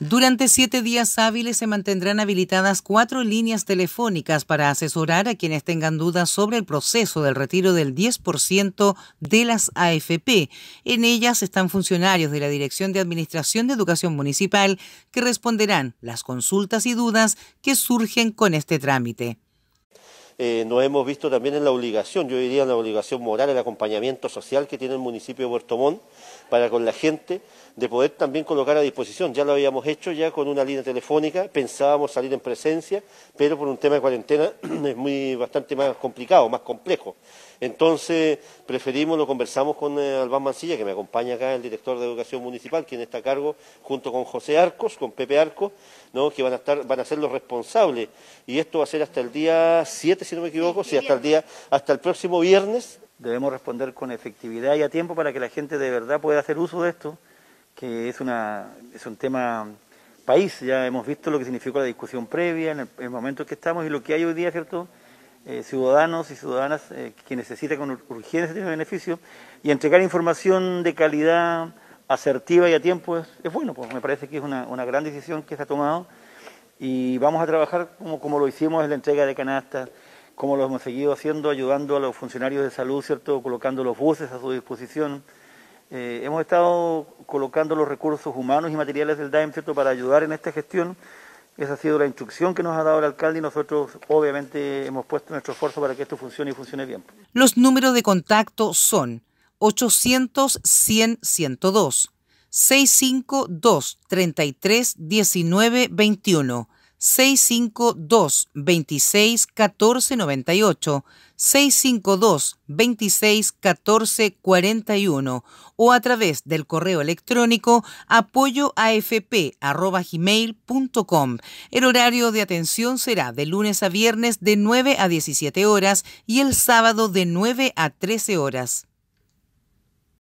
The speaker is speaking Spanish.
Durante siete días hábiles se mantendrán habilitadas cuatro líneas telefónicas para asesorar a quienes tengan dudas sobre el proceso del retiro del 10% de las AFP. En ellas están funcionarios de la Dirección de Administración de Educación Municipal que responderán las consultas y dudas que surgen con este trámite. Eh, nos hemos visto también en la obligación, yo diría en la obligación moral, el acompañamiento social que tiene el municipio de Puerto Montt para con la gente, de poder también colocar a disposición. Ya lo habíamos hecho ya con una línea telefónica, pensábamos salir en presencia, pero por un tema de cuarentena es muy bastante más complicado, más complejo. Entonces, preferimos, lo conversamos con eh, Albán Mancilla, que me acompaña acá, el director de Educación Municipal, quien está a cargo, junto con José Arcos, con Pepe Arcos, que van a, van a ser los responsables. Y esto va a ser hasta el día 7 si no me equivoco, si hasta el día, hasta el próximo viernes. Debemos responder con efectividad y a tiempo para que la gente de verdad pueda hacer uso de esto, que es una, es un tema país. Ya hemos visto lo que significó la discusión previa, en el, momento en que estamos y lo que hay hoy día, ¿cierto? Eh, ciudadanos y ciudadanas eh, que necesitan con urgencia este beneficio y entregar información de calidad asertiva y a tiempo es, bueno, pues me parece que es una, gran decisión que se ha tomado y vamos a trabajar como, como lo hicimos en la entrega de canastas, como lo hemos seguido haciendo, ayudando a los funcionarios de salud, ¿cierto? colocando los buses a su disposición. Eh, hemos estado colocando los recursos humanos y materiales del DAEM ¿cierto? para ayudar en esta gestión. Esa ha sido la instrucción que nos ha dado el alcalde y nosotros obviamente hemos puesto nuestro esfuerzo para que esto funcione y funcione bien. Los números de contacto son 800 100 102 652 33 19 21 652 26 14 98, 652 26 14 41 o a través del correo electrónico apoyoafp.gmail.com. El horario de atención será de lunes a viernes de 9 a 17 horas y el sábado de 9 a 13 horas.